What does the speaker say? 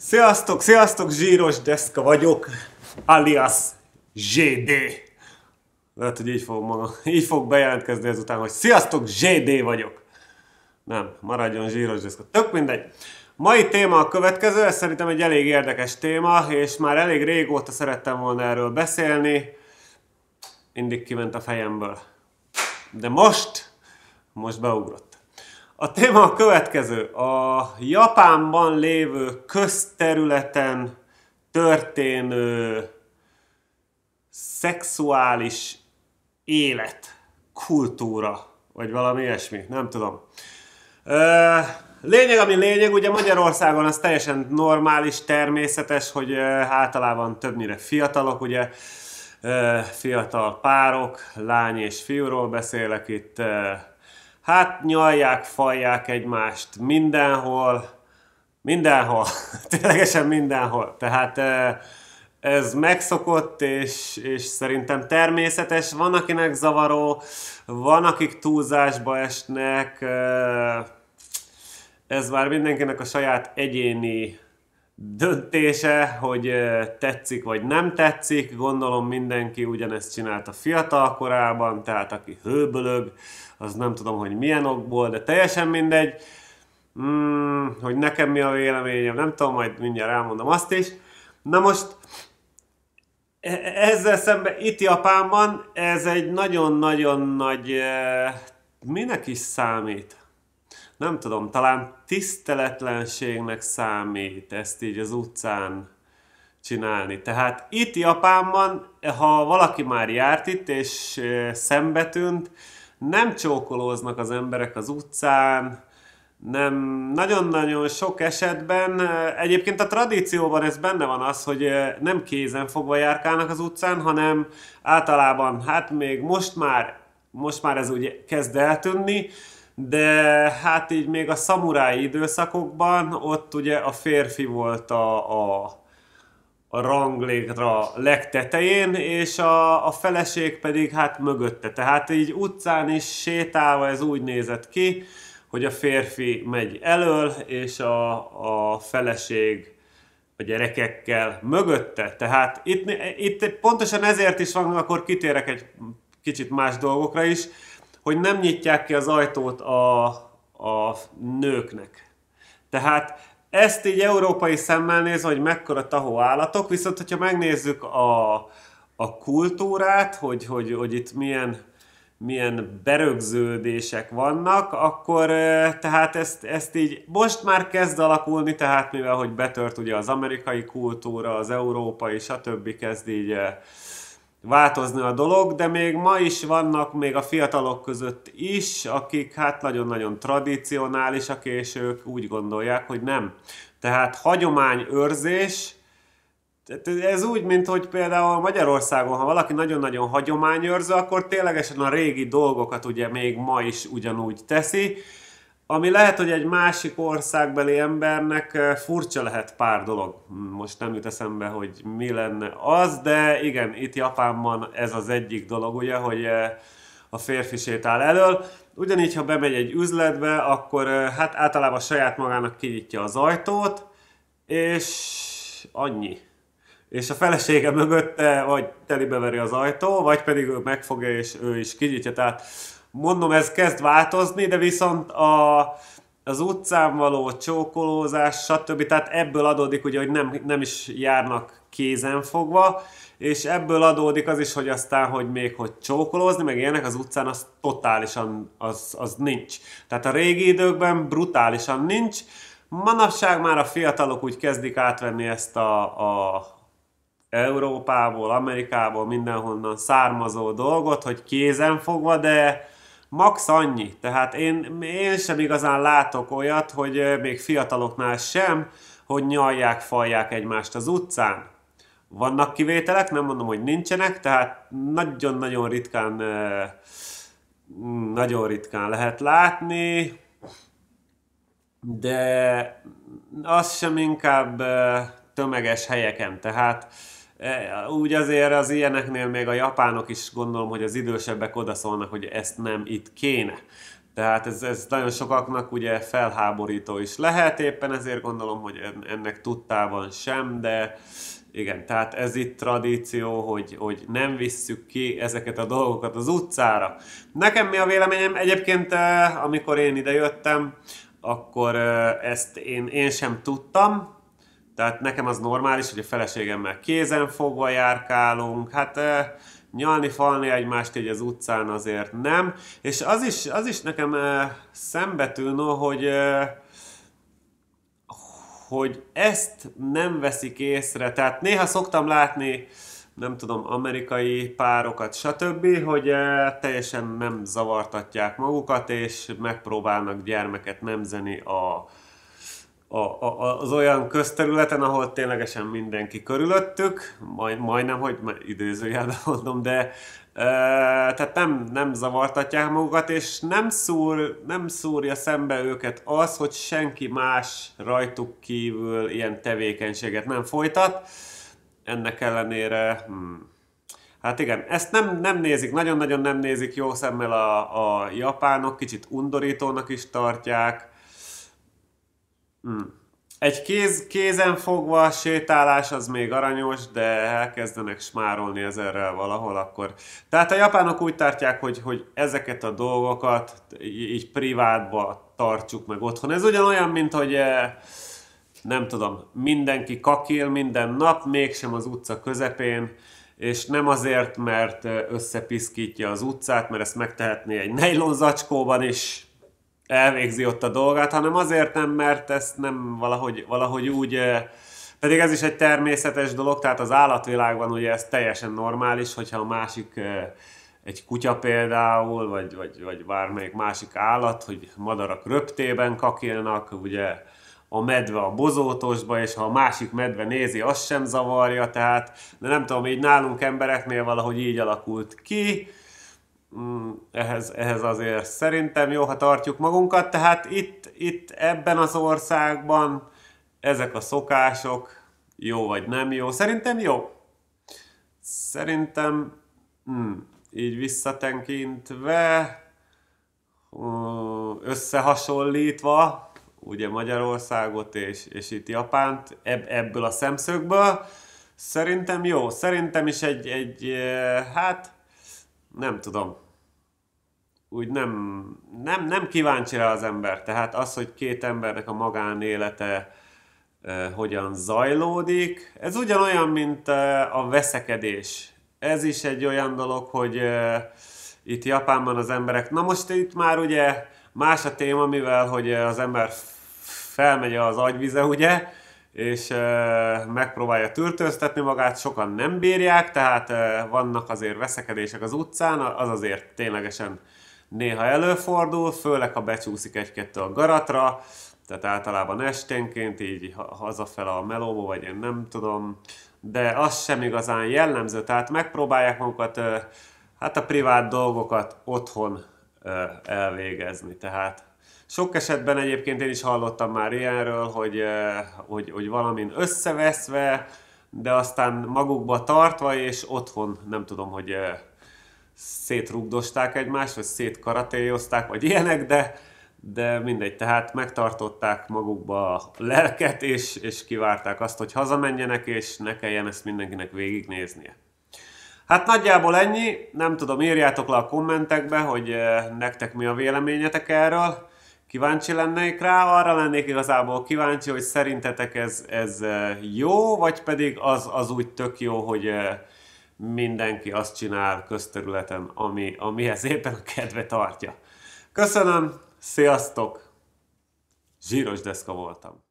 Sziasztok, sziasztok, zsíros deszka vagyok, alias ZD. Lehet, hogy így fog, maga, így fog bejelentkezni ezután, hogy sziasztok, ZD vagyok. Nem, maradjon zsíros deszka, tök mindegy. Mai téma a következő, ez szerintem egy elég érdekes téma, és már elég régóta szerettem volna erről beszélni. Mindig kiment a fejemből. De most, most beugrott. A téma a következő. A Japánban lévő közterületen történő szexuális élet, kultúra, vagy valami ilyesmi, nem tudom. Lényeg, ami lényeg, ugye Magyarországon az teljesen normális, természetes, hogy általában többnyire fiatalok, ugye fiatal párok, lány és fiúról beszélek itt, hát nyalják, falják egymást mindenhol, mindenhol, ténylegesen mindenhol. Tehát ez megszokott, és, és szerintem természetes. Van, akinek zavaró, van, akik túlzásba esnek. Ez már mindenkinek a saját egyéni döntése, hogy tetszik vagy nem tetszik. Gondolom mindenki ugyanezt csinált a fiatal korában, tehát aki hőbölög, az nem tudom, hogy milyen okból, de teljesen mindegy, mm, hogy nekem mi a véleményem, nem tudom, majd mindjárt elmondom azt is. Na most e-, e-, ezzel szemben itt Japánban ez egy nagyon-nagyon nagy, e, minek is számít? Nem tudom, talán tiszteletlenségnek számít ezt így az utcán csinálni. Tehát itt Japánban, ha valaki már járt itt és szembetűnt, nem csókolóznak az emberek az utcán, nem, nagyon-nagyon sok esetben, eh, egyébként a tradícióban ez benne van az, hogy eh, nem kézen fogva járkálnak az utcán, hanem általában, hát még most már, most már ez ugye kezd eltűnni, de hát így még a szamurái időszakokban ott ugye a férfi volt a, a a ranglétra legtetején, és a, a feleség pedig hát mögötte. Tehát így utcán is sétálva ez úgy nézett ki, hogy a férfi megy elől, és a, a feleség a gyerekekkel mögötte. Tehát itt, itt pontosan ezért is van, akkor kitérek egy kicsit más dolgokra is, hogy nem nyitják ki az ajtót a, a nőknek. Tehát ezt így európai szemmel néz, hogy mekkora tahó állatok, viszont hogyha megnézzük a, a kultúrát, hogy, hogy, hogy itt milyen, milyen berögződések vannak, akkor tehát ezt, ezt így most már kezd alakulni, tehát mivel hogy betört ugye az amerikai kultúra, az európai, stb. kezd így változni a dolog, de még ma is vannak még a fiatalok között is, akik hát nagyon-nagyon tradicionálisak, és ők úgy gondolják, hogy nem. Tehát hagyományőrzés, ez úgy, mint hogy például Magyarországon, ha valaki nagyon-nagyon hagyományőrző, akkor ténylegesen a régi dolgokat ugye még ma is ugyanúgy teszi, ami lehet, hogy egy másik országbeli embernek eh, furcsa lehet pár dolog. Most nem jut eszembe, hogy mi lenne az, de igen, itt Japánban ez az egyik dolog, ugye, hogy eh, a férfi sétál elől. Ugyanígy, ha bemegy egy üzletbe, akkor eh, hát általában saját magának kinyitja az ajtót, és annyi. És a felesége mögötte vagy telibeveri az ajtó, vagy pedig ő megfogja és ő is kinyitja. Tehát mondom, ez kezd változni, de viszont a, az utcán való csókolózás, stb. Tehát ebből adódik, ugye, hogy nem, nem is járnak kézen fogva, és ebből adódik az is, hogy aztán, hogy még hogy csókolózni, meg ilyenek az utcán, az totálisan az, az nincs. Tehát a régi időkben brutálisan nincs. Manapság már a fiatalok úgy kezdik átvenni ezt a, a Európából, Amerikából, mindenhonnan származó dolgot, hogy kézen fogva, de Max annyi, tehát én, én sem igazán látok olyat, hogy még fiataloknál sem, hogy nyalják, falják egymást az utcán. Vannak kivételek, nem mondom, hogy nincsenek, tehát nagyon-nagyon ritkán nagyon ritkán lehet látni, de az sem inkább tömeges helyeken, tehát E, úgy azért az ilyeneknél még a japánok is gondolom, hogy az idősebbek odaszólnak, hogy ezt nem itt kéne. Tehát ez, ez nagyon sokaknak ugye felháborító is lehet, éppen ezért gondolom, hogy ennek tudtában sem, de igen, tehát ez itt tradíció, hogy, hogy nem visszük ki ezeket a dolgokat az utcára. Nekem mi a véleményem? Egyébként, eh, amikor én ide jöttem, akkor eh, ezt én, én sem tudtam, tehát nekem az normális, hogy a feleségemmel kézen fogva járkálunk, hát eh, nyalni, falni egymást így az utcán azért nem. És az is, az is nekem eh, szembetűnő, hogy eh, hogy ezt nem veszik észre. Tehát néha szoktam látni, nem tudom, amerikai párokat, stb., hogy teljesen nem zavartatják magukat, és megpróbálnak gyermeket nemzeni a a, a, az olyan közterületen, ahol ténylegesen mindenki körülöttük, majd, majdnem, hogy idézőjelben mondom, de e, tehát nem, nem zavartatják magukat, és nem, szúr, nem szúrja szembe őket az, hogy senki más rajtuk kívül ilyen tevékenységet nem folytat. Ennek ellenére... Hmm, Hát igen, ezt nem, nem nézik, nagyon-nagyon nem nézik jó szemmel a, a japánok, kicsit undorítónak is tartják, Hmm. Egy kéz, kézen fogva a sétálás az még aranyos, de elkezdenek smárolni ezerrel valahol, akkor... Tehát a japánok úgy tartják, hogy, hogy ezeket a dolgokat így privátba tartsuk meg otthon. Ez ugyanolyan, mint hogy eh, nem tudom, mindenki kakil minden nap, mégsem az utca közepén, és nem azért, mert eh, összepiszkítja az utcát, mert ezt megtehetné egy nejlon zacskóban is, elvégzi ott a dolgát, hanem azért nem, mert ezt nem valahogy, valahogy úgy pedig ez is egy természetes dolog, tehát az állatvilágban ugye ez teljesen normális, hogyha a másik egy kutya például, vagy, vagy, vagy bármelyik másik állat, hogy madarak röptében kakilnak, ugye a medve a bozótosba, és ha a másik medve nézi, az sem zavarja, tehát de nem tudom, így nálunk embereknél valahogy így alakult ki, mm, ehhez, ehhez azért szerintem jó, ha tartjuk magunkat, tehát itt, itt ebben az országban ezek a szokások, jó vagy nem jó, szerintem jó. Szerintem mm, így visszatenkintve, összehasonlítva, ugye Magyarországot és, és itt Japánt eb, ebből a szemszögből, szerintem jó, szerintem is egy, egy hát nem tudom, úgy nem, nem, nem kíváncsi rá az ember. Tehát az, hogy két embernek a magánélete e, hogyan zajlódik, ez ugyanolyan, mint e, a veszekedés. Ez is egy olyan dolog, hogy e, itt Japánban az emberek, na most itt már ugye más a téma, mivel hogy az ember felmegy az agyvize, ugye, és megpróbálja törtöztetni magát, sokan nem bírják, tehát vannak azért veszekedések az utcán, az azért ténylegesen néha előfordul, főleg ha becsúszik egy-kettő a garatra, tehát általában esténként így hazafele a melóba, vagy én nem tudom, de az sem igazán jellemző, tehát megpróbálják magukat, hát a privát dolgokat otthon elvégezni, tehát sok esetben egyébként én is hallottam már ilyenről, hogy, eh, hogy, hogy valamin összeveszve, de aztán magukba tartva, és otthon nem tudom, hogy eh, szétrugdosták egymást, vagy szétkaratéjozták, vagy ilyenek, de, de mindegy, tehát megtartották magukba a lelket, és, és kivárták azt, hogy hazamenjenek, és ne kelljen ezt mindenkinek végignéznie. Hát nagyjából ennyi, nem tudom, írjátok le a kommentekbe, hogy eh, nektek mi a véleményetek erről kíváncsi lennék rá, arra lennék igazából kíváncsi, hogy szerintetek ez, ez eh, jó, vagy pedig az, az úgy tök jó, hogy eh, mindenki azt csinál közterületen, ami, amihez éppen a kedve tartja. Köszönöm, sziasztok! Zsíros deszka voltam.